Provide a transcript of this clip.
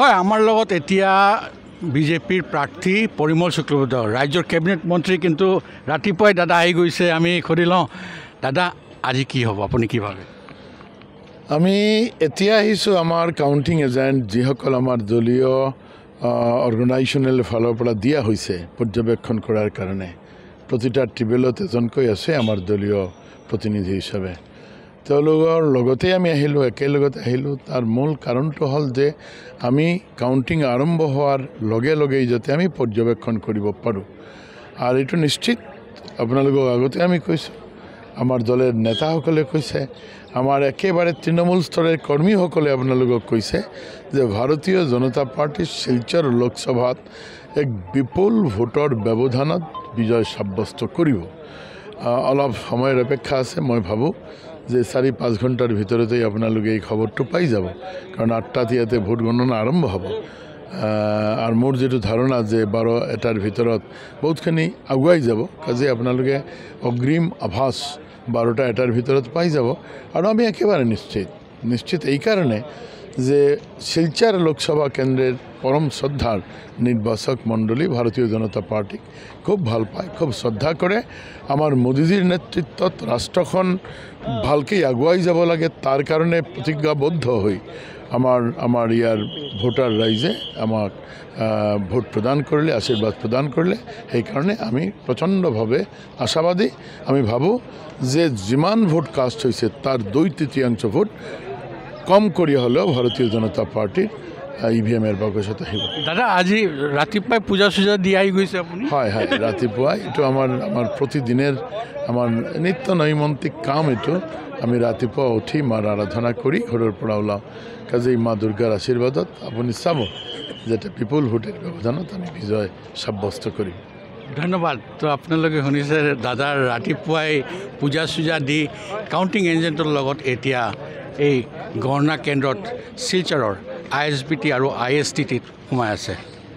হয় আমাৰ লগত এতিয়া বিজেপিৰ প্ৰাৰ্থী পৰিমল চক্ৰবৰ্তী ৰাজ্যৰ কেবিনেট মন্ত্ৰী কিন্তু ৰাতিপুৱাই দাদা আহি গৈছে আমি সুধি লওঁ দাদা আজি কি হ'ব আপুনি কি ভাবে আমি এতিয়া আহিছোঁ আমাৰ কাউণ্টিং এজেণ্ট যিসকল আমাৰ দলীয় অৰ্গেনাইজেশ্যনেল ফালৰ পৰা দিয়া হৈছে পৰ্যবেক্ষণ কৰাৰ কাৰণে প্ৰতিটা ট্ৰিবিউলত এজনকৈ আছে আমাৰ দলীয় প্ৰতিনিধি হিচাপে তেওঁলোকৰ লগতেই আমি আহিলোঁ একেলগতে আহিলোঁ তাৰ মূল কাৰণটো হ'ল যে আমি কাউণ্টিং আৰম্ভ হোৱাৰ লগে লগেই যাতে আমি পৰ্যবেক্ষণ কৰিব পাৰোঁ আৰু এইটো নিশ্চিত আপোনালোকক আগতে আমি কৈছোঁ আমাৰ দলৰ নেতাসকলে কৈছে আমাৰ একেবাৰে তৃণমূল স্তৰৰ কৰ্মীসকলে আপোনালোকক কৈছে যে ভাৰতীয় জনতা পাৰ্টীৰ শিলচৰ লোকসভাত এক বিপুল ভোটৰ ব্যৱধানত বিজয় সাব্যস্ত কৰিব অলপ সময়ৰ অপেক্ষা আছে মই ভাবোঁ যে চারি পাঁচ ঘন্টার ভিতরেতেই আপোনালোকে এই খবরটো পাই যাব কাৰণ আঠটাত ইয়াতে ভোট গণনা আৰম্ভ হ'ব আৰু মোৰ যিটো ধাৰণা যে বাৰ এটাৰ ভিতৰত বহুতখিনি আগুৱাই যাব কাজে আপোনালোকে অগ্ৰিম আভাস বাৰটা এটাৰ ভিতৰত পাই যাব আৰু আমি একেবাৰে নিশ্চিত নিশ্চিত এইকাৰণে যে শিলচাৰ লোকসভা কেন্দ্ৰৰ পরম শ্রদ্ধার নির্বাচক মণ্ডলী ভারতীয় জনতা পার্টি খুব ভাল পায় খুব শ্রদ্ধা কৰে আমাৰ মোদীজীৰ নেতৃত্বত ৰাষ্ট্ৰখন ভালকেই আগুৱাই যাব লাগে তাৰ কাৰণে প্ৰতিজ্ঞাবদ্ধ হৈ আমাৰ আমাৰ ইয়াৰ ভোটাৰ ৰাইজে আমাক ভোট প্ৰদান কৰিলে আশীৰ্বাদ প্ৰদান কৰিলে সেইকাৰণে আমি প্ৰচণ্ডভাৱে আশাবাদী আমি ভাবোঁ যে যিমান ভোট কাষ্ট হৈছে তাৰ দুই তৃতীয়াংশ ভোট কম কৰি হ'লেও ভাৰতীয় জনতা পার্টির ই ভি এমৰ পৰা কৈছে আহিব দাদা আজি ৰাতিপুৱাই পূজা চূজা দি আহি গৈছে আপুনি হয় হয় ৰাতিপুৱাই এইটো আমাৰ আমাৰ প্ৰতিদিনৰ আমাৰ নিত্য নৈমন্তিক কাম এইটো আমি ৰাতিপুৱা উঠি মাৰ আৰাধনা কৰি ঘৰৰ পৰা ওলাওঁ কাজে মা দুৰ্গাৰ আশীৰ্বাদত আপুনি চাব যাতে পিপুল হোটেল ব্যৱধানত আমি বিজয় সাব্যস্ত কৰিম ধন্যবাদ তো আপোনালোকে শুনিছে দাদাৰ ৰাতিপুৱাই পূজা চূজা দি কাউণ্টিং এজেণ্টৰ লগত এতিয়া এই গণনা কেন্দ্ৰত শিলচৰৰ আই এছ বি টি আৰু আই এছ টি টিত সোমাই আছে